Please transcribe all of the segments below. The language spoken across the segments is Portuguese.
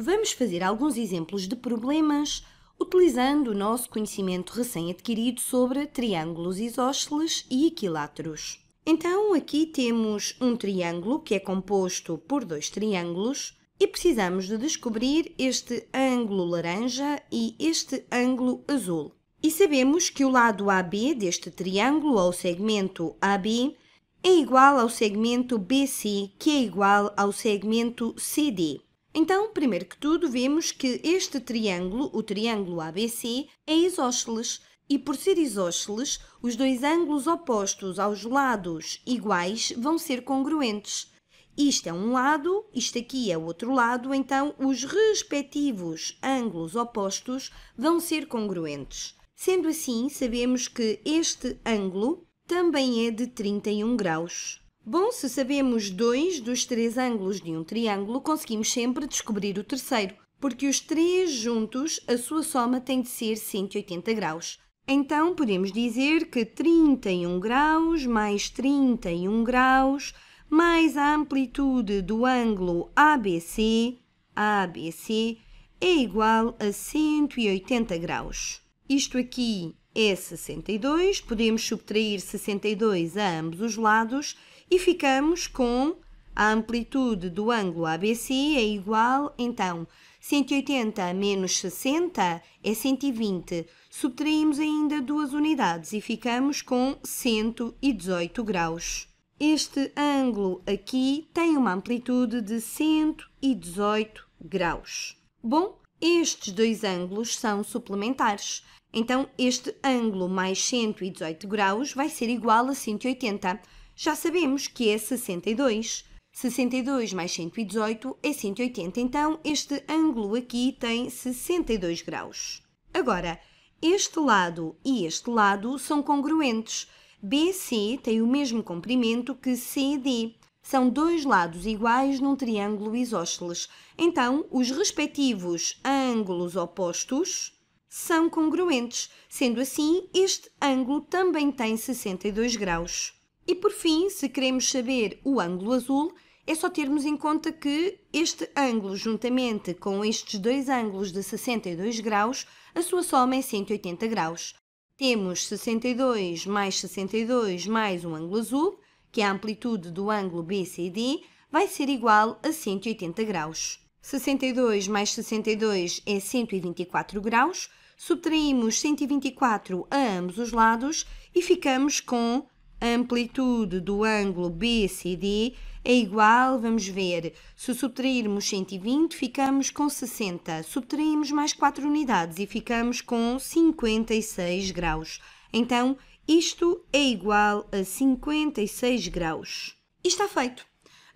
vamos fazer alguns exemplos de problemas utilizando o nosso conhecimento recém-adquirido sobre triângulos isósceles e equiláteros. Então, aqui temos um triângulo que é composto por dois triângulos e precisamos de descobrir este ângulo laranja e este ângulo azul. E sabemos que o lado AB deste triângulo, ou segmento AB, é igual ao segmento BC, que é igual ao segmento CD. Então, primeiro que tudo, vemos que este triângulo, o triângulo ABC, é isósceles e por ser isósceles, os dois ângulos opostos aos lados iguais vão ser congruentes. Isto é um lado, isto aqui é o outro lado, então os respectivos ângulos opostos vão ser congruentes. Sendo assim, sabemos que este ângulo também é de 31 graus. Bom, se sabemos dois dos três ângulos de um triângulo, conseguimos sempre descobrir o terceiro, porque os três juntos, a sua soma tem de ser 180 graus. Então, podemos dizer que 31 graus mais 31 graus mais a amplitude do ângulo ABC, ABC é igual a 180 graus. Isto aqui é 62, podemos subtrair 62 a ambos os lados e ficamos com a amplitude do ângulo ABC é igual, então, 180 menos 60 é 120. Subtraímos ainda duas unidades e ficamos com 118 graus. Este ângulo aqui tem uma amplitude de 118 graus. Bom, estes dois ângulos são suplementares. Então, este ângulo mais 118 graus vai ser igual a 180 já sabemos que é 62. 62 mais 118 é 180, então este ângulo aqui tem 62 graus. Agora, este lado e este lado são congruentes. BC tem o mesmo comprimento que CD. São dois lados iguais num triângulo isósceles. Então, os respectivos ângulos opostos são congruentes. Sendo assim, este ângulo também tem 62 graus. E por fim, se queremos saber o ângulo azul, é só termos em conta que este ângulo, juntamente com estes dois ângulos de 62 graus, a sua soma é 180 graus. Temos 62 mais 62 mais um ângulo azul, que é a amplitude do ângulo BCD, vai ser igual a 180 graus. 62 mais 62 é 124 graus, subtraímos 124 a ambos os lados e ficamos com a amplitude do ângulo BCD é igual, vamos ver, se subtrairmos 120 ficamos com 60, subtraímos mais 4 unidades e ficamos com 56 graus. Então, isto é igual a 56 graus. E está feito.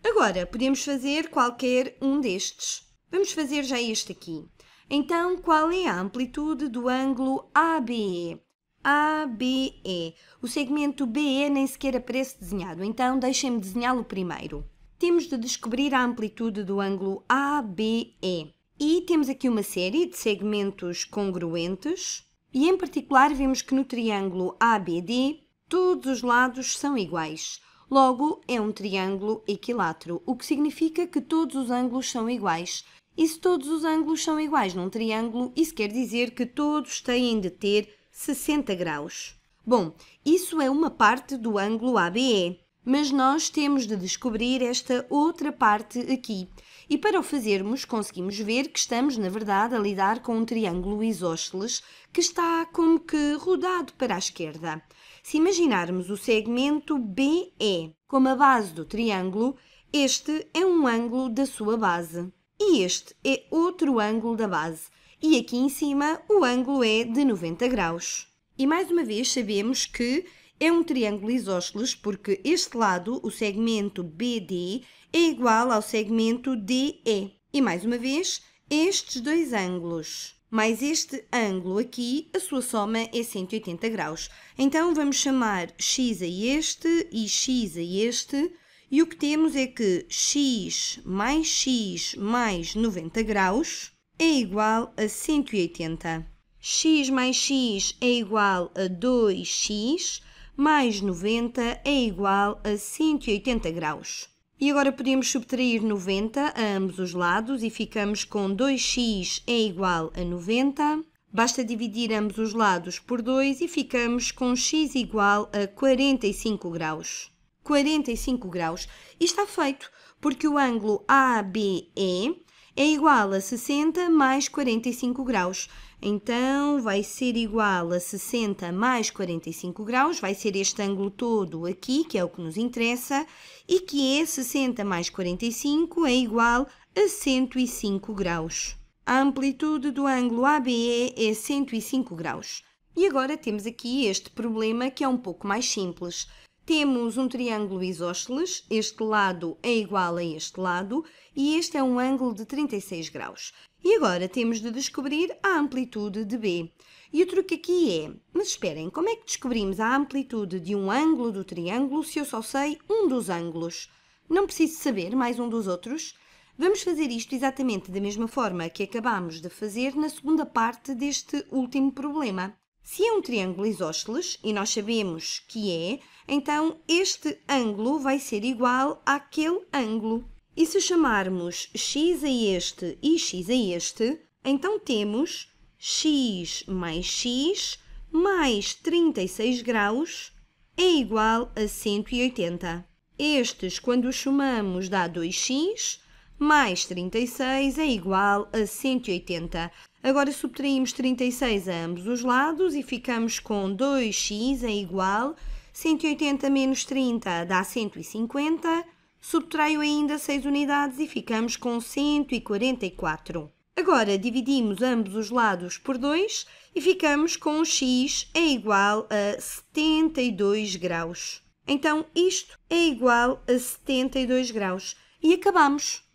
Agora, podemos fazer qualquer um destes. Vamos fazer já este aqui. Então, qual é a amplitude do ângulo ABE? ABE. O segmento BE nem sequer aparece desenhado, então deixem-me desenhá-lo primeiro. Temos de descobrir a amplitude do ângulo ABE. E temos aqui uma série de segmentos congruentes, e em particular vemos que no triângulo ABD todos os lados são iguais. Logo, é um triângulo equilátero, o que significa que todos os ângulos são iguais. E se todos os ângulos são iguais num triângulo, isso quer dizer que todos têm de ter 60 graus. Bom, isso é uma parte do ângulo ABE, mas nós temos de descobrir esta outra parte aqui. E para o fazermos, conseguimos ver que estamos, na verdade, a lidar com um triângulo isósceles que está como que rodado para a esquerda. Se imaginarmos o segmento BE como a base do triângulo, este é um ângulo da sua base. E este é outro ângulo da base e aqui em cima o ângulo é de 90 graus. E mais uma vez sabemos que é um triângulo isósceles porque este lado, o segmento BD, é igual ao segmento DE. E mais uma vez, estes dois ângulos, mais este ângulo aqui, a sua soma é 180 graus. Então vamos chamar x a este e x a este, e o que temos é que x mais x mais 90 graus é igual a 180. x mais x é igual a 2x, mais 90 é igual a 180 graus. E agora podemos subtrair 90 a ambos os lados e ficamos com 2x é igual a 90. Basta dividir ambos os lados por 2 e ficamos com x igual a 45 graus. 45 graus. E está feito, porque o ângulo ABE é igual a 60 mais 45 graus. Então, vai ser igual a 60 mais 45 graus, vai ser este ângulo todo aqui, que é o que nos interessa, e que é 60 mais 45 é igual a 105 graus. A amplitude do ângulo ABE é 105 graus. E agora temos aqui este problema que é um pouco mais simples. Temos um triângulo isósceles, este lado é igual a este lado e este é um ângulo de 36 graus. E agora temos de descobrir a amplitude de B. E o truque aqui é, mas esperem, como é que descobrimos a amplitude de um ângulo do triângulo se eu só sei um dos ângulos? Não preciso saber mais um dos outros? Vamos fazer isto exatamente da mesma forma que acabámos de fazer na segunda parte deste último problema. Se é um triângulo isósceles, e nós sabemos que é, então, este ângulo vai ser igual àquele ângulo. E se chamarmos x a este e x a este, então temos x mais x mais 36 graus é igual a 180. Estes, quando os somamos, dá 2x, mais 36 é igual a 180. Agora subtraímos 36 a ambos os lados e ficamos com 2x é igual a 180 menos 30 dá 150, subtraio ainda 6 unidades e ficamos com 144. Agora dividimos ambos os lados por 2 e ficamos com x é igual a 72 graus. Então isto é igual a 72 graus e acabamos.